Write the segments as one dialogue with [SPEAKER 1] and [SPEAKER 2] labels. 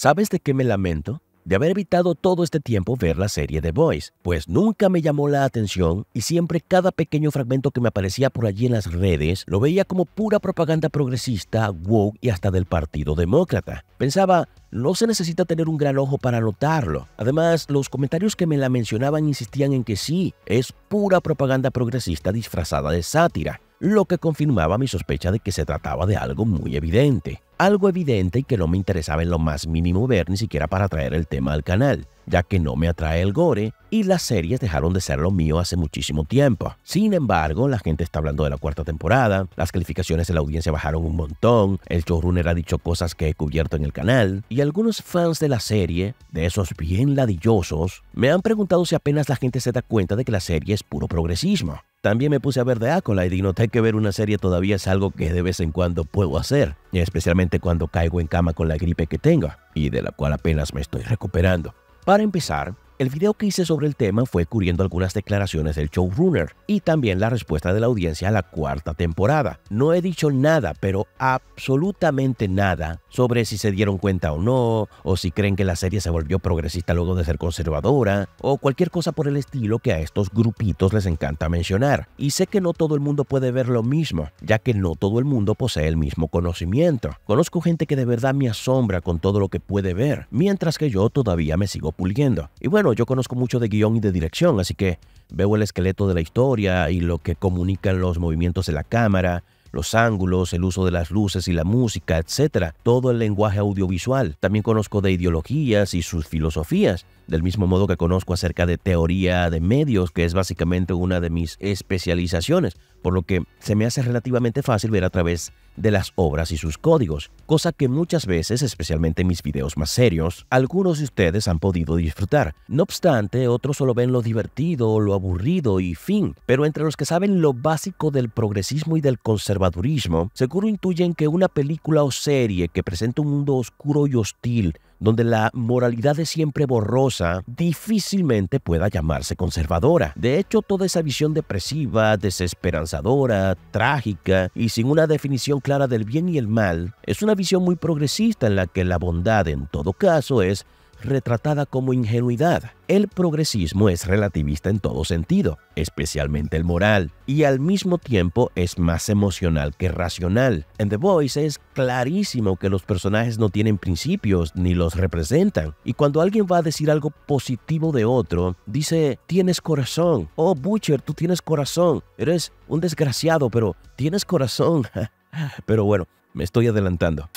[SPEAKER 1] ¿Sabes de qué me lamento? De haber evitado todo este tiempo ver la serie The Voice, pues nunca me llamó la atención y siempre cada pequeño fragmento que me aparecía por allí en las redes lo veía como pura propaganda progresista, woke y hasta del Partido Demócrata. Pensaba, no se necesita tener un gran ojo para notarlo. Además, los comentarios que me la mencionaban insistían en que sí, es pura propaganda progresista disfrazada de sátira, lo que confirmaba mi sospecha de que se trataba de algo muy evidente algo evidente y que no me interesaba en lo más mínimo ver ni siquiera para traer el tema al canal ya que no me atrae el gore y las series dejaron de ser lo mío hace muchísimo tiempo. Sin embargo, la gente está hablando de la cuarta temporada, las calificaciones de la audiencia bajaron un montón, el showrunner ha dicho cosas que he cubierto en el canal, y algunos fans de la serie, de esos bien ladillosos, me han preguntado si apenas la gente se da cuenta de que la serie es puro progresismo. También me puse a ver de Acolyte y noté que ver una serie todavía es algo que de vez en cuando puedo hacer, especialmente cuando caigo en cama con la gripe que tengo, y de la cual apenas me estoy recuperando. Para empezar, el video que hice sobre el tema fue cubriendo algunas declaraciones del showrunner y también la respuesta de la audiencia a la cuarta temporada. No he dicho nada, pero absolutamente nada, sobre si se dieron cuenta o no, o si creen que la serie se volvió progresista luego de ser conservadora, o cualquier cosa por el estilo que a estos grupitos les encanta mencionar. Y sé que no todo el mundo puede ver lo mismo, ya que no todo el mundo posee el mismo conocimiento. Conozco gente que de verdad me asombra con todo lo que puede ver, mientras que yo todavía me sigo puliendo. Y bueno, yo conozco mucho de guión y de dirección, así que veo el esqueleto de la historia y lo que comunican los movimientos de la cámara, los ángulos, el uso de las luces y la música, etc. todo el lenguaje audiovisual. También conozco de ideologías y sus filosofías, del mismo modo que conozco acerca de teoría de medios, que es básicamente una de mis especializaciones, por lo que se me hace relativamente fácil ver a través de las obras y sus códigos, cosa que muchas veces, especialmente en mis videos más serios, algunos de ustedes han podido disfrutar. No obstante, otros solo ven lo divertido, lo aburrido y fin, pero entre los que saben lo básico del progresismo y del conservadurismo, seguro intuyen que una película o serie que presenta un mundo oscuro y hostil, donde la moralidad es siempre borrosa, difícilmente pueda llamarse conservadora. De hecho, toda esa visión depresiva, desesperanzadora, trágica y sin una definición clara del bien y el mal, es una visión muy progresista en la que la bondad en todo caso es retratada como ingenuidad. El progresismo es relativista en todo sentido, especialmente el moral, y al mismo tiempo es más emocional que racional. En The Voice es clarísimo que los personajes no tienen principios ni los representan, y cuando alguien va a decir algo positivo de otro, dice, tienes corazón, oh Butcher, tú tienes corazón, eres un desgraciado, pero tienes corazón. pero bueno, me estoy adelantando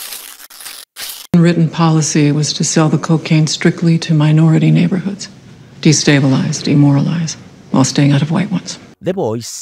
[SPEAKER 1] written the cocaine neighborhoods, The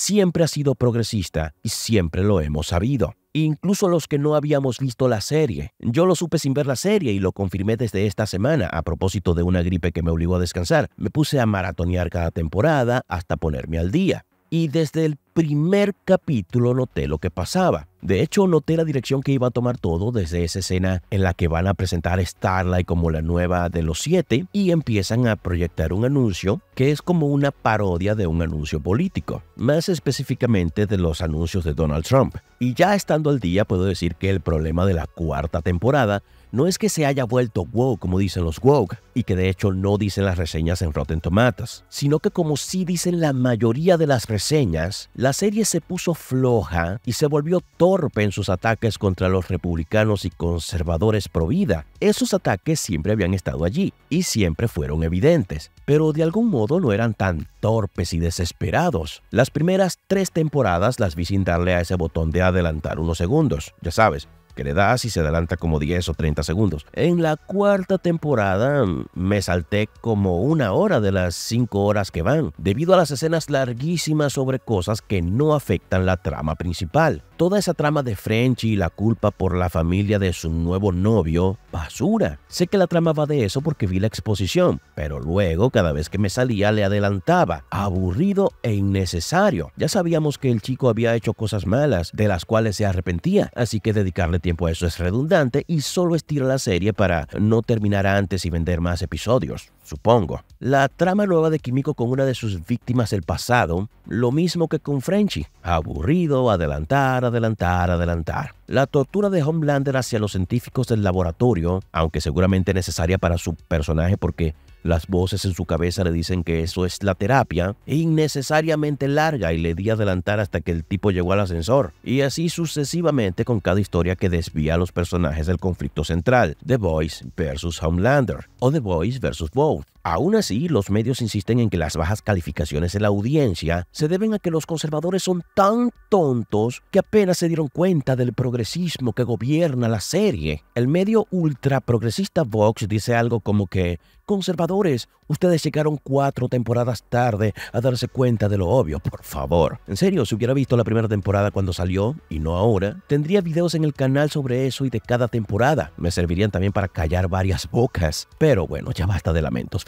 [SPEAKER 1] siempre ha sido progresista y siempre lo hemos sabido. Incluso los que no habíamos visto la serie. Yo lo supe sin ver la serie y lo confirmé desde esta semana a propósito de una gripe que me obligó a descansar. Me puse a maratonear cada temporada hasta ponerme al día y desde el primer capítulo noté lo que pasaba. De hecho, noté la dirección que iba a tomar todo desde esa escena en la que van a presentar Starlight como la nueva de los siete y empiezan a proyectar un anuncio que es como una parodia de un anuncio político, más específicamente de los anuncios de Donald Trump. Y ya estando al día puedo decir que el problema de la cuarta temporada no es que se haya vuelto woke como dicen los woke, y que de hecho no dicen las reseñas en Rotten Tomatoes, sino que como sí dicen la mayoría de las reseñas, la serie se puso floja y se volvió torpe en sus ataques contra los republicanos y conservadores pro vida. Esos ataques siempre habían estado allí y siempre fueron evidentes, pero de algún modo no eran tan torpes y desesperados. Las primeras tres temporadas las vi sin darle a ese botón de adelantar unos segundos, ya sabes, que le das y se adelanta como 10 o 30 segundos. En la cuarta temporada me salté como una hora de las 5 horas que van, debido a las escenas larguísimas sobre cosas que no afectan la trama principal. Toda esa trama de French y la culpa por la familia de su nuevo novio, basura. Sé que la trama va de eso porque vi la exposición, pero luego cada vez que me salía le adelantaba, aburrido e innecesario. Ya sabíamos que el chico había hecho cosas malas, de las cuales se arrepentía, así que dedicarle tiempo tiempo eso es redundante y solo estira la serie para no terminar antes y vender más episodios, supongo. La trama nueva de Químico con una de sus víctimas del pasado, lo mismo que con Frenchy, aburrido, adelantar, adelantar, adelantar. La tortura de Homelander hacia los científicos del laboratorio, aunque seguramente necesaria para su personaje porque las voces en su cabeza le dicen que eso es la terapia, e innecesariamente larga, y le di adelantar hasta que el tipo llegó al ascensor, y así sucesivamente con cada historia que desvía a los personajes del conflicto central, The Voice versus Homelander o The Voice versus Both. Aún así, los medios insisten en que las bajas calificaciones en la audiencia se deben a que los conservadores son tan tontos que apenas se dieron cuenta del progresismo que gobierna la serie. El medio ultra progresista Vox dice algo como que, conservadores, ustedes llegaron cuatro temporadas tarde a darse cuenta de lo obvio, por favor. En serio, si hubiera visto la primera temporada cuando salió, y no ahora, tendría videos en el canal sobre eso y de cada temporada. Me servirían también para callar varias bocas. Pero bueno, ya basta de lamentos,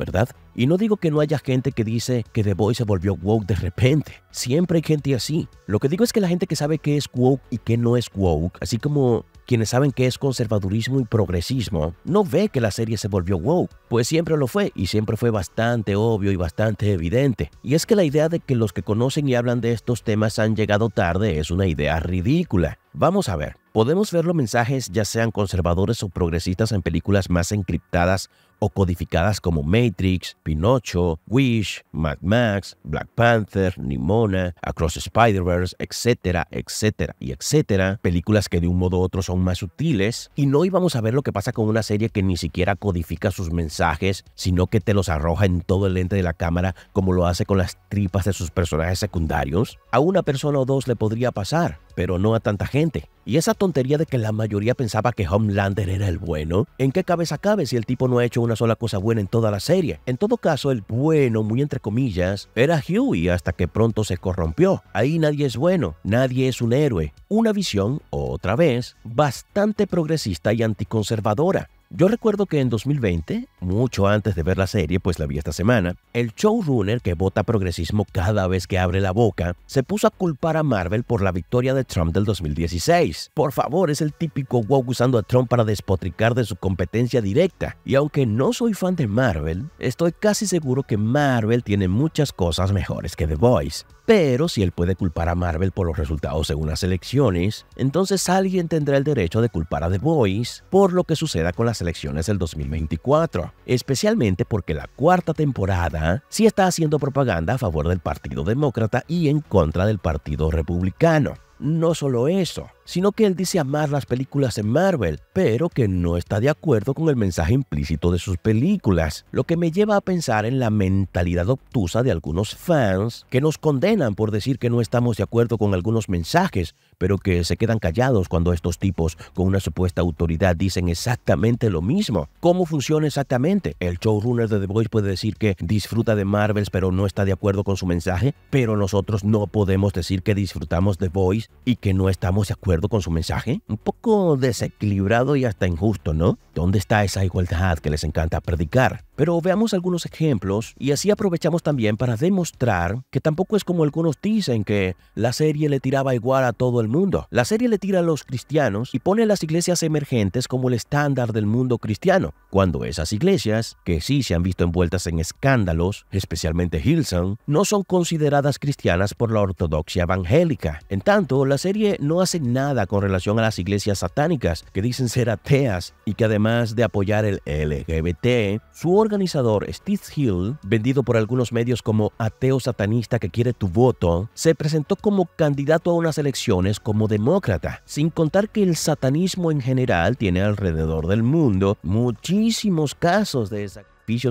[SPEAKER 1] y no digo que no haya gente que dice que The Boy se volvió woke de repente. Siempre hay gente así. Lo que digo es que la gente que sabe qué es woke y qué no es woke, así como quienes saben qué es conservadurismo y progresismo, no ve que la serie se volvió woke, pues siempre lo fue y siempre fue bastante obvio y bastante evidente. Y es que la idea de que los que conocen y hablan de estos temas han llegado tarde es una idea ridícula. Vamos a ver, podemos ver los mensajes ya sean conservadores o progresistas en películas más encriptadas o codificadas como Matrix, Pinocho, Wish, Mad Max, Black Panther, Nimona, Across Spider-Verse, etcétera, etcétera y etcétera. Películas que de un modo u otro son más sutiles y no íbamos a ver lo que pasa con una serie que ni siquiera codifica sus mensajes, sino que te los arroja en todo el lente de la cámara como lo hace con las tripas de sus personajes secundarios. A una persona o dos le podría pasar, pero no a tanta gente. Y esa tontería de que la mayoría pensaba que Homelander era el bueno, ¿en qué cabeza cabe si el tipo no ha hecho una sola cosa buena en toda la serie? En todo caso, el bueno, muy entre comillas, era Huey hasta que pronto se corrompió. Ahí nadie es bueno, nadie es un héroe. Una visión, otra vez, bastante progresista y anticonservadora. Yo recuerdo que en 2020, mucho antes de ver la serie, pues la vi esta semana, el showrunner que vota progresismo cada vez que abre la boca, se puso a culpar a Marvel por la victoria de Trump del 2016. Por favor, es el típico wow usando a Trump para despotricar de su competencia directa. Y aunque no soy fan de Marvel, estoy casi seguro que Marvel tiene muchas cosas mejores que The Voice. Pero si él puede culpar a Marvel por los resultados según las elecciones, entonces alguien tendrá el derecho de culpar a The Voice por lo que suceda con las elecciones del 2024, especialmente porque la cuarta temporada sí está haciendo propaganda a favor del Partido Demócrata y en contra del Partido Republicano no solo eso, sino que él dice amar las películas de Marvel, pero que no está de acuerdo con el mensaje implícito de sus películas, lo que me lleva a pensar en la mentalidad obtusa de algunos fans que nos condenan por decir que no estamos de acuerdo con algunos mensajes, pero que se quedan callados cuando estos tipos con una supuesta autoridad dicen exactamente lo mismo. ¿Cómo funciona exactamente? El showrunner de The Voice puede decir que disfruta de Marvels pero no está de acuerdo con su mensaje, pero nosotros no podemos decir que disfrutamos de The Voice y que no estamos de acuerdo con su mensaje? Un poco desequilibrado y hasta injusto, ¿no? ¿Dónde está esa igualdad que les encanta predicar? Pero veamos algunos ejemplos y así aprovechamos también para demostrar que tampoco es como algunos dicen que la serie le tiraba igual a todo el mundo. La serie le tira a los cristianos y pone a las iglesias emergentes como el estándar del mundo cristiano, cuando esas iglesias, que sí se han visto envueltas en escándalos, especialmente Hillsong, no son consideradas cristianas por la ortodoxia evangélica. En tanto, la serie no hace nada con relación a las iglesias satánicas que dicen ser ateas y que además de apoyar el LGBT, su organizador, Steve Hill, vendido por algunos medios como ateo satanista que quiere tu voto, se presentó como candidato a unas elecciones como demócrata, sin contar que el satanismo en general tiene alrededor del mundo muchísimos casos de esa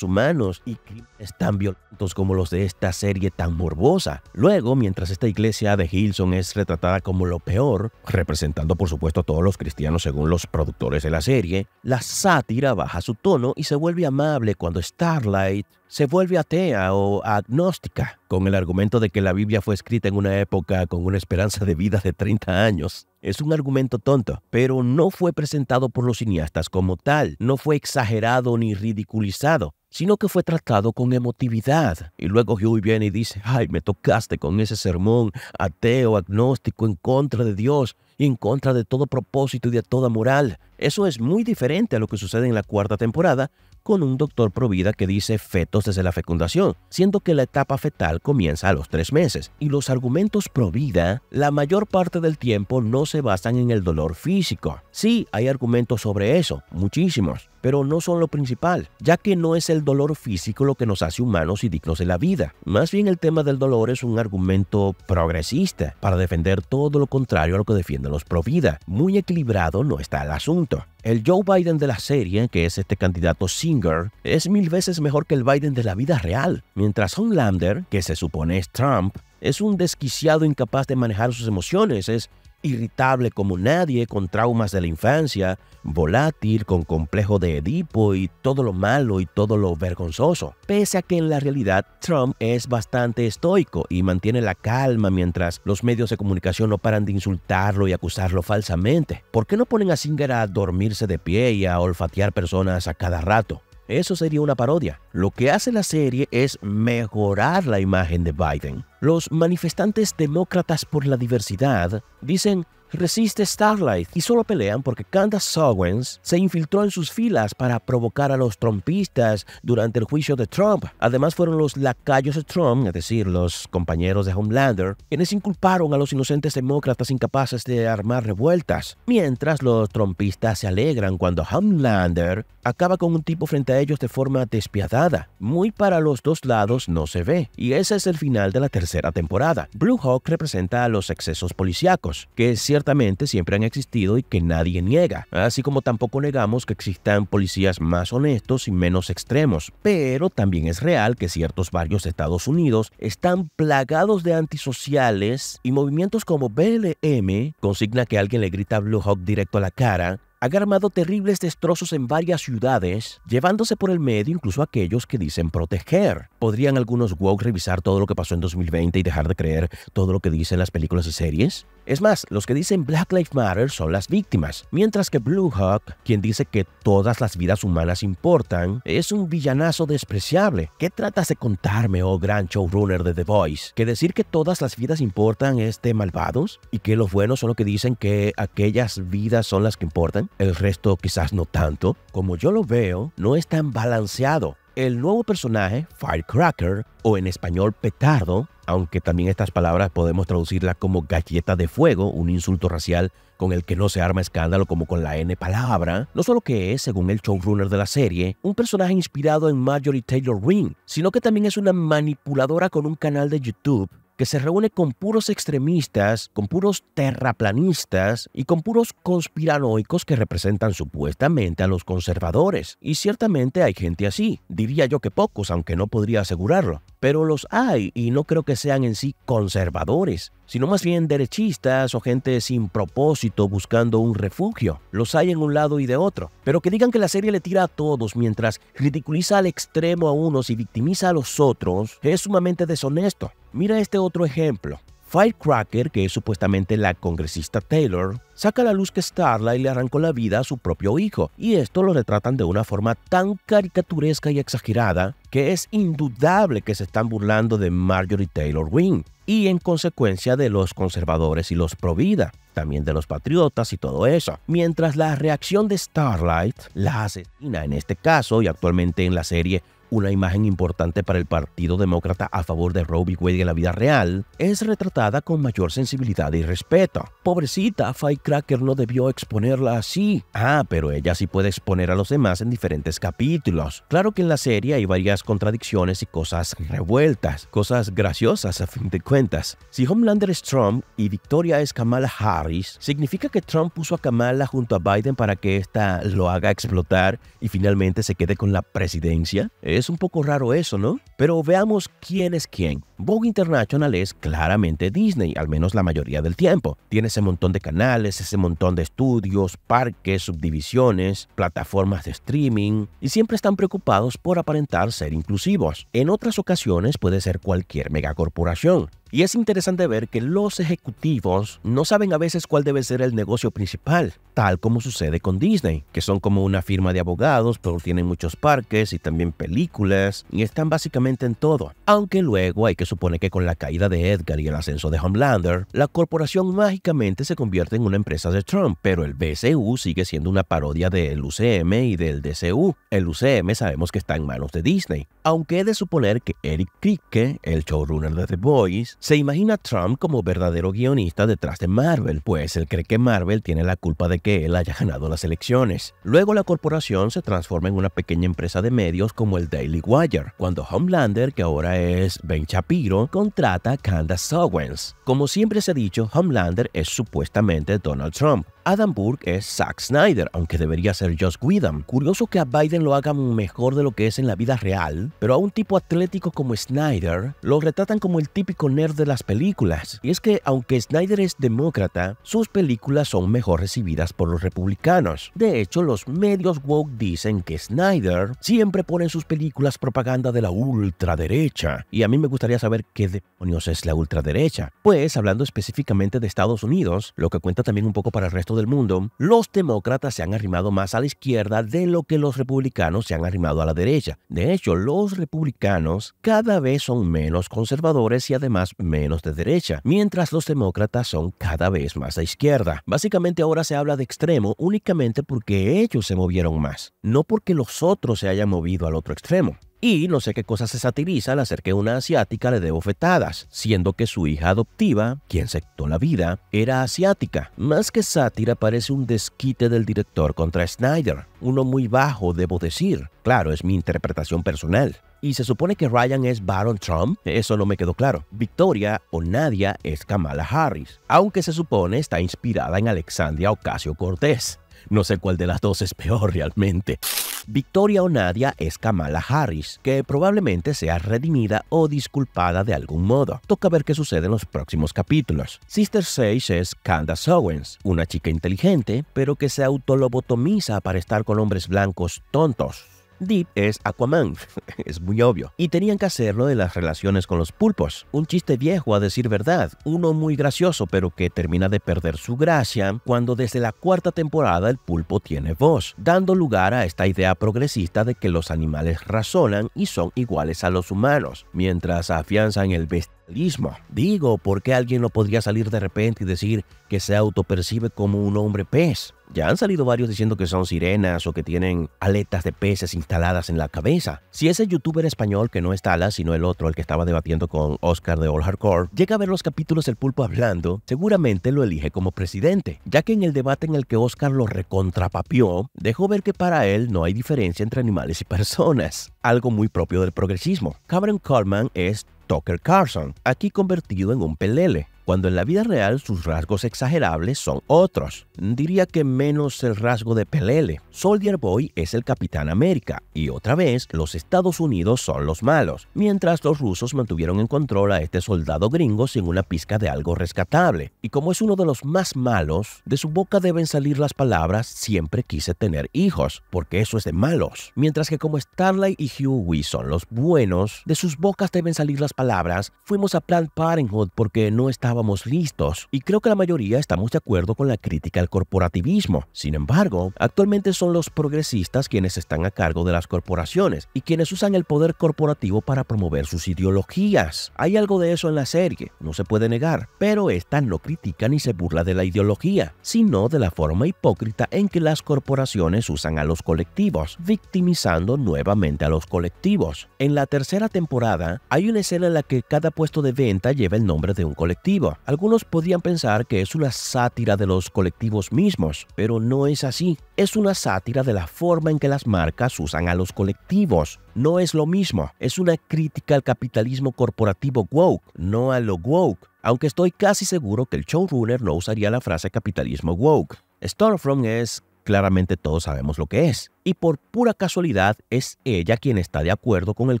[SPEAKER 1] humanos y crímenes tan violentos como los de esta serie tan morbosa. Luego, mientras esta iglesia de Hilson es retratada como lo peor, representando por supuesto a todos los cristianos según los productores de la serie, la sátira baja su tono y se vuelve amable cuando Starlight se vuelve atea o agnóstica con el argumento de que la Biblia fue escrita en una época con una esperanza de vida de 30 años. Es un argumento tonto, pero no fue presentado por los cineastas como tal, no fue exagerado ni ridiculizado, sino que fue tratado con emotividad. Y luego Hugh viene y dice, ay, me tocaste con ese sermón ateo, agnóstico, en contra de Dios, en contra de todo propósito y de toda moral. Eso es muy diferente a lo que sucede en la cuarta temporada, con un doctor provida que dice fetos desde la fecundación, siendo que la etapa fetal comienza a los tres meses, y los argumentos provida la mayor parte del tiempo no se basan en el dolor físico. Sí, hay argumentos sobre eso, muchísimos, pero no son lo principal, ya que no es el dolor físico lo que nos hace humanos y dignos de la vida. Más bien el tema del dolor es un argumento progresista para defender todo lo contrario a lo que defienden los pro vida. Muy equilibrado no está el asunto. El Joe Biden de la serie, que es este candidato Singer, es mil veces mejor que el Biden de la vida real, mientras Lander, que se supone es Trump, es un desquiciado incapaz de manejar sus emociones, es irritable como nadie, con traumas de la infancia, volátil, con complejo de Edipo y todo lo malo y todo lo vergonzoso. Pese a que en la realidad Trump es bastante estoico y mantiene la calma mientras los medios de comunicación no paran de insultarlo y acusarlo falsamente. ¿Por qué no ponen a Singer a dormirse de pie y a olfatear personas a cada rato? Eso sería una parodia. Lo que hace la serie es mejorar la imagen de Biden. Los manifestantes demócratas por la diversidad dicen resiste Starlight y solo pelean porque Candace Sowens se infiltró en sus filas para provocar a los trompistas durante el juicio de Trump. Además fueron los lacayos de Trump, es decir, los compañeros de Homelander, quienes inculparon a los inocentes demócratas incapaces de armar revueltas, mientras los trompistas se alegran cuando Homelander acaba con un tipo frente a ellos de forma despiadada. Muy para los dos lados no se ve, y ese es el final de la tercera temporada. Blue Hawk representa a los excesos policíacos, que es cierto siempre han existido y que nadie niega, así como tampoco negamos que existan policías más honestos y menos extremos, pero también es real que ciertos barrios de Estados Unidos están plagados de antisociales y movimientos como BLM, consigna que alguien le grita Blue Hawk directo a la cara, han armado terribles destrozos en varias ciudades, llevándose por el medio incluso aquellos que dicen proteger. ¿Podrían algunos woke revisar todo lo que pasó en 2020 y dejar de creer todo lo que dicen las películas y series? Es más, los que dicen Black Lives Matter son las víctimas, mientras que Blue Hawk, quien dice que todas las vidas humanas importan, es un villanazo despreciable. ¿Qué tratas de contarme, oh gran showrunner de The Voice? ¿Que decir que todas las vidas importan es de malvados? ¿Y que los buenos son los que dicen que aquellas vidas son las que importan? El resto quizás no tanto. Como yo lo veo, no es tan balanceado. El nuevo personaje, Firecracker, o en español petardo, aunque también estas palabras podemos traducirlas como galleta de fuego, un insulto racial con el que no se arma escándalo como con la N palabra, no solo que es, según el showrunner de la serie, un personaje inspirado en Marjorie Taylor Ring, sino que también es una manipuladora con un canal de YouTube que se reúne con puros extremistas, con puros terraplanistas y con puros conspiranoicos que representan supuestamente a los conservadores. Y ciertamente hay gente así, diría yo que pocos, aunque no podría asegurarlo pero los hay y no creo que sean en sí conservadores, sino más bien derechistas o gente sin propósito buscando un refugio. Los hay en un lado y de otro, pero que digan que la serie le tira a todos mientras ridiculiza al extremo a unos y victimiza a los otros es sumamente deshonesto. Mira este otro ejemplo. Firecracker, que es supuestamente la congresista Taylor, saca a la luz que Starlight le arrancó la vida a su propio hijo, y esto lo retratan de una forma tan caricaturesca y exagerada que es indudable que se están burlando de Marjorie Taylor Wynne y en consecuencia de los conservadores y los vida, también de los patriotas y todo eso. Mientras la reacción de Starlight, la asesina en este caso y actualmente en la serie una imagen importante para el Partido Demócrata a favor de Roe v. Wade en la vida real, es retratada con mayor sensibilidad y respeto. Pobrecita, Cracker no debió exponerla así. Ah, pero ella sí puede exponer a los demás en diferentes capítulos. Claro que en la serie hay varias contradicciones y cosas revueltas, cosas graciosas a fin de cuentas. Si Homelander es Trump y Victoria es Kamala Harris, significa que Trump puso a Kamala junto a Biden para que ésta lo haga explotar y finalmente se quede con la presidencia es un poco raro eso, ¿no? Pero veamos quién es quién. Vogue International es claramente Disney, al menos la mayoría del tiempo. Tiene ese montón de canales, ese montón de estudios, parques, subdivisiones, plataformas de streaming, y siempre están preocupados por aparentar ser inclusivos. En otras ocasiones puede ser cualquier megacorporación, y es interesante ver que los ejecutivos no saben a veces cuál debe ser el negocio principal, tal como sucede con Disney, que son como una firma de abogados, pero tienen muchos parques y también películas, y están básicamente en todo. Aunque luego hay que suponer que con la caída de Edgar y el ascenso de Homelander, la corporación mágicamente se convierte en una empresa de Trump, pero el BCU sigue siendo una parodia del UCM y del DCU. El UCM sabemos que está en manos de Disney, aunque he de suponer que Eric Kripke, el showrunner de The Boys, se imagina Trump como verdadero guionista detrás de Marvel, pues él cree que Marvel tiene la culpa de que él haya ganado las elecciones. Luego la corporación se transforma en una pequeña empresa de medios como el Daily Wire, cuando Homelander, que ahora es Ben Shapiro, contrata a Candace Owens. Como siempre se ha dicho, Homelander es supuestamente Donald Trump, Adam Burke es Zack Snyder, aunque debería ser Joss Whedon. Curioso que a Biden lo hagan mejor de lo que es en la vida real, pero a un tipo atlético como Snyder lo retratan como el típico nerd de las películas. Y es que aunque Snyder es demócrata, sus películas son mejor recibidas por los republicanos. De hecho, los medios woke dicen que Snyder siempre pone en sus películas propaganda de la ultraderecha. Y a mí me gustaría saber qué demonios es la ultraderecha. Pues hablando específicamente de Estados Unidos, lo que cuenta también un poco para el resto del mundo, los demócratas se han arrimado más a la izquierda de lo que los republicanos se han arrimado a la derecha. De hecho, los republicanos cada vez son menos conservadores y además menos de derecha, mientras los demócratas son cada vez más de izquierda. Básicamente ahora se habla de extremo únicamente porque ellos se movieron más, no porque los otros se hayan movido al otro extremo y no sé qué cosas se satiriza al hacer que una asiática le dé bofetadas, siendo que su hija adoptiva, quien se quitó la vida, era asiática. Más que sátira parece un desquite del director contra Snyder, uno muy bajo, debo decir. Claro, es mi interpretación personal. Y se supone que Ryan es Baron Trump, eso no me quedó claro. Victoria o Nadia es Kamala Harris, aunque se supone está inspirada en Alexandria Ocasio Cortés. No sé cuál de las dos es peor realmente. Victoria o Nadia es Kamala Harris, que probablemente sea redimida o disculpada de algún modo. Toca ver qué sucede en los próximos capítulos. Sister Sage es Candace Owens, una chica inteligente, pero que se autolobotomiza para estar con hombres blancos tontos Deep es Aquaman, es muy obvio. Y tenían que hacerlo de las relaciones con los pulpos. Un chiste viejo a decir verdad, uno muy gracioso pero que termina de perder su gracia cuando desde la cuarta temporada el pulpo tiene voz, dando lugar a esta idea progresista de que los animales razonan y son iguales a los humanos, mientras afianzan el bestialismo. Digo, ¿por qué alguien no podría salir de repente y decir que se autopercibe como un hombre pez? Ya han salido varios diciendo que son sirenas o que tienen aletas de peces instaladas en la cabeza. Si ese youtuber español que no es Tala, sino el otro, el que estaba debatiendo con Oscar de All Hardcore, llega a ver los capítulos del pulpo hablando, seguramente lo elige como presidente, ya que en el debate en el que Oscar lo recontrapapió, dejó ver que para él no hay diferencia entre animales y personas, algo muy propio del progresismo. Cameron Coleman es Tucker Carlson, aquí convertido en un pelele cuando en la vida real sus rasgos exagerables son otros. Diría que menos el rasgo de Pelele. Soldier Boy es el Capitán América y otra vez los Estados Unidos son los malos, mientras los rusos mantuvieron en control a este soldado gringo sin una pizca de algo rescatable. Y como es uno de los más malos, de su boca deben salir las palabras siempre quise tener hijos, porque eso es de malos. Mientras que como Starlight y Huey son los buenos, de sus bocas deben salir las palabras fuimos a plant Parenthood porque no está estábamos listos, y creo que la mayoría estamos de acuerdo con la crítica al corporativismo. Sin embargo, actualmente son los progresistas quienes están a cargo de las corporaciones y quienes usan el poder corporativo para promover sus ideologías. Hay algo de eso en la serie, no se puede negar, pero esta no critica ni se burla de la ideología, sino de la forma hipócrita en que las corporaciones usan a los colectivos, victimizando nuevamente a los colectivos. En la tercera temporada, hay una escena en la que cada puesto de venta lleva el nombre de un colectivo algunos podrían pensar que es una sátira de los colectivos mismos, pero no es así. Es una sátira de la forma en que las marcas usan a los colectivos. No es lo mismo, es una crítica al capitalismo corporativo woke, no a lo woke. Aunque estoy casi seguro que el showrunner no usaría la frase capitalismo woke. Stormfront es claramente todos sabemos lo que es. Y por pura casualidad es ella quien está de acuerdo con el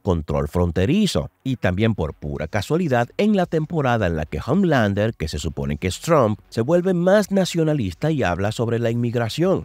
[SPEAKER 1] control fronterizo. Y también por pura casualidad en la temporada en la que Homelander, que se supone que es Trump, se vuelve más nacionalista y habla sobre la inmigración.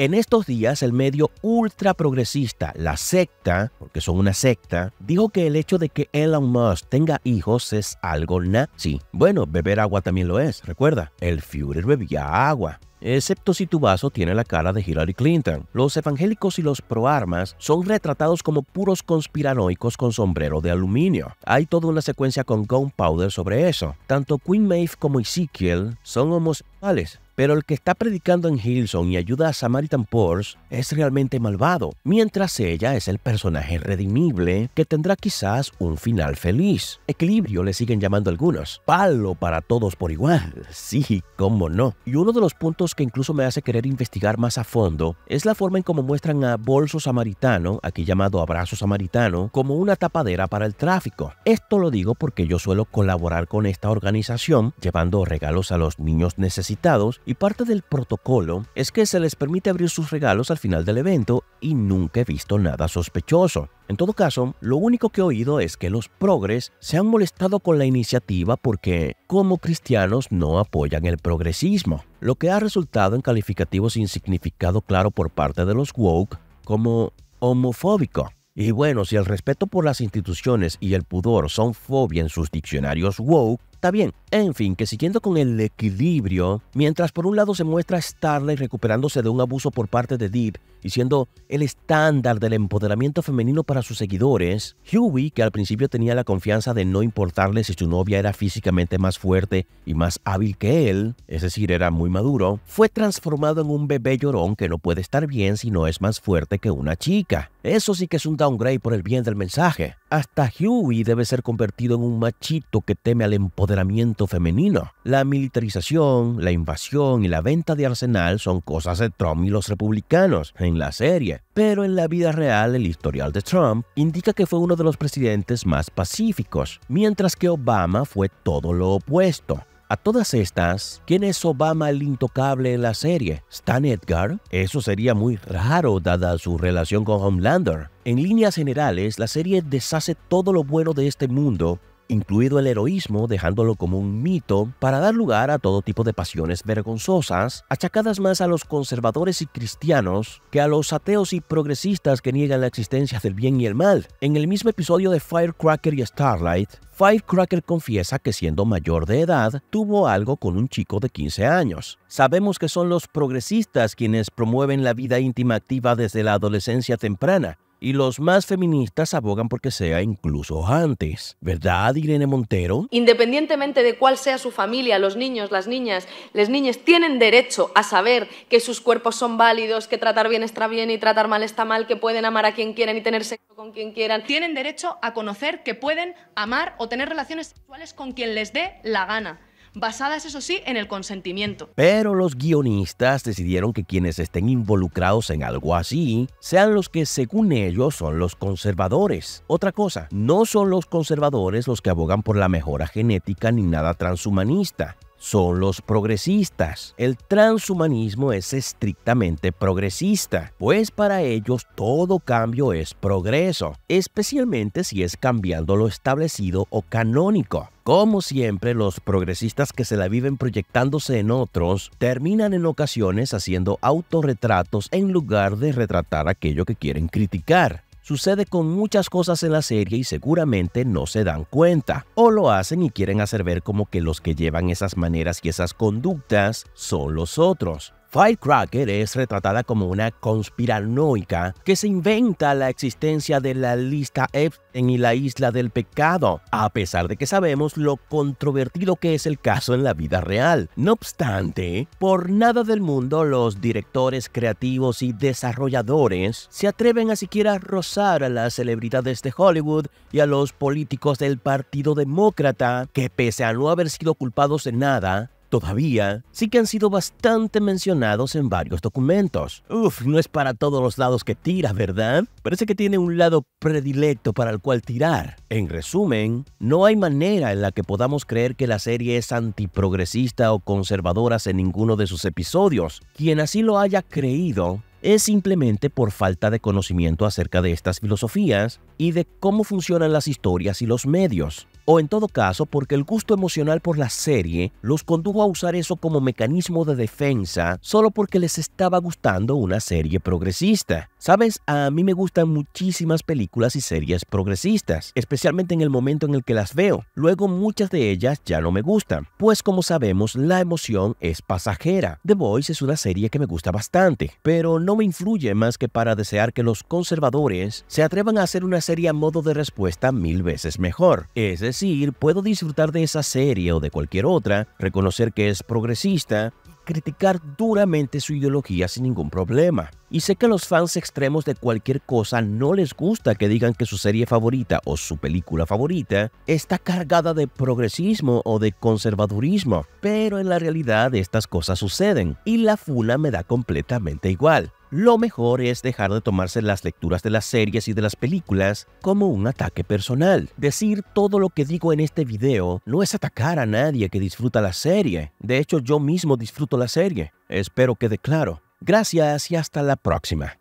[SPEAKER 1] En estos días, el medio ultra progresista, la secta, porque son una secta, dijo que el hecho de que Elon Musk tenga hijos es algo nazi. Bueno, beber agua también lo es, recuerda, el Führer bebía agua excepto si tu vaso tiene la cara de Hillary Clinton. Los evangélicos y los proarmas son retratados como puros conspiranoicos con sombrero de aluminio. Hay toda una secuencia con Gunpowder sobre eso. Tanto Queen Maeve como Ezekiel son homosexuales pero el que está predicando en Hilson y ayuda a Samaritan Purse es realmente malvado, mientras ella es el personaje redimible que tendrá quizás un final feliz. Equilibrio le siguen llamando algunos. Palo para todos por igual. Sí, cómo no. Y uno de los puntos que incluso me hace querer investigar más a fondo es la forma en cómo muestran a Bolso Samaritano, aquí llamado Abrazo Samaritano, como una tapadera para el tráfico. Esto lo digo porque yo suelo colaborar con esta organización llevando regalos a los niños necesitados y parte del protocolo es que se les permite abrir sus regalos al final del evento y nunca he visto nada sospechoso. En todo caso, lo único que he oído es que los progres se han molestado con la iniciativa porque, como cristianos, no apoyan el progresismo, lo que ha resultado en calificativos sin significado claro por parte de los woke como homofóbico. Y bueno, si el respeto por las instituciones y el pudor son fobia en sus diccionarios woke, Está bien, en fin, que siguiendo con el equilibrio, mientras por un lado se muestra Starlight recuperándose de un abuso por parte de Deep y siendo el estándar del empoderamiento femenino para sus seguidores, Huey, que al principio tenía la confianza de no importarle si su novia era físicamente más fuerte y más hábil que él, es decir, era muy maduro, fue transformado en un bebé llorón que no puede estar bien si no es más fuerte que una chica. Eso sí que es un downgrade por el bien del mensaje. Hasta Huey debe ser convertido en un machito que teme al empoderamiento femenino. La militarización, la invasión y la venta de arsenal son cosas de Trump y los republicanos en la serie, pero en la vida real el historial de Trump indica que fue uno de los presidentes más pacíficos, mientras que Obama fue todo lo opuesto. A todas estas, ¿quién es Obama el intocable en la serie? ¿Stan Edgar? Eso sería muy raro dada su relación con Homelander. En líneas generales, la serie deshace todo lo bueno de este mundo incluido el heroísmo, dejándolo como un mito, para dar lugar a todo tipo de pasiones vergonzosas, achacadas más a los conservadores y cristianos que a los ateos y progresistas que niegan la existencia del bien y el mal. En el mismo episodio de Firecracker y Starlight, Firecracker confiesa que siendo mayor de edad, tuvo algo con un chico de 15 años. Sabemos que son los progresistas quienes promueven la vida íntima activa desde la adolescencia temprana, y los más feministas abogan porque sea incluso antes, ¿verdad, Irene Montero? Independientemente de cuál sea su familia, los niños, las niñas, las niñas tienen derecho a saber que sus cuerpos son válidos, que tratar bien está bien y tratar mal está mal, que pueden amar a quien quieran y tener sexo con quien quieran. Tienen derecho a conocer que pueden amar o tener relaciones sexuales con quien les dé la gana basadas, eso sí, en el consentimiento. Pero los guionistas decidieron que quienes estén involucrados en algo así sean los que, según ellos, son los conservadores. Otra cosa, no son los conservadores los que abogan por la mejora genética ni nada transhumanista son los progresistas. El transhumanismo es estrictamente progresista, pues para ellos todo cambio es progreso, especialmente si es cambiando lo establecido o canónico. Como siempre, los progresistas que se la viven proyectándose en otros terminan en ocasiones haciendo autorretratos en lugar de retratar aquello que quieren criticar. Sucede con muchas cosas en la serie y seguramente no se dan cuenta, o lo hacen y quieren hacer ver como que los que llevan esas maneras y esas conductas son los otros. Firecracker es retratada como una conspiranoica que se inventa la existencia de la lista Epstein y la isla del pecado, a pesar de que sabemos lo controvertido que es el caso en la vida real. No obstante, por nada del mundo los directores creativos y desarrolladores se atreven a siquiera rozar a las celebridades de Hollywood y a los políticos del Partido Demócrata, que pese a no haber sido culpados de nada, todavía sí que han sido bastante mencionados en varios documentos. Uf, no es para todos los lados que tira, ¿verdad? Parece que tiene un lado predilecto para el cual tirar. En resumen, no hay manera en la que podamos creer que la serie es antiprogresista o conservadora en ninguno de sus episodios. Quien así lo haya creído es simplemente por falta de conocimiento acerca de estas filosofías y de cómo funcionan las historias y los medios o en todo caso porque el gusto emocional por la serie los condujo a usar eso como mecanismo de defensa solo porque les estaba gustando una serie progresista. Sabes, a mí me gustan muchísimas películas y series progresistas, especialmente en el momento en el que las veo. Luego muchas de ellas ya no me gustan, pues como sabemos la emoción es pasajera. The Voice es una serie que me gusta bastante, pero no me influye más que para desear que los conservadores se atrevan a hacer una serie a modo de respuesta mil veces mejor. Ese es puedo disfrutar de esa serie o de cualquier otra, reconocer que es progresista criticar duramente su ideología sin ningún problema. Y sé que a los fans extremos de cualquier cosa no les gusta que digan que su serie favorita o su película favorita está cargada de progresismo o de conservadurismo, pero en la realidad estas cosas suceden y la funa me da completamente igual lo mejor es dejar de tomarse las lecturas de las series y de las películas como un ataque personal. Decir todo lo que digo en este video no es atacar a nadie que disfruta la serie. De hecho, yo mismo disfruto la serie. Espero quede claro. Gracias y hasta la próxima.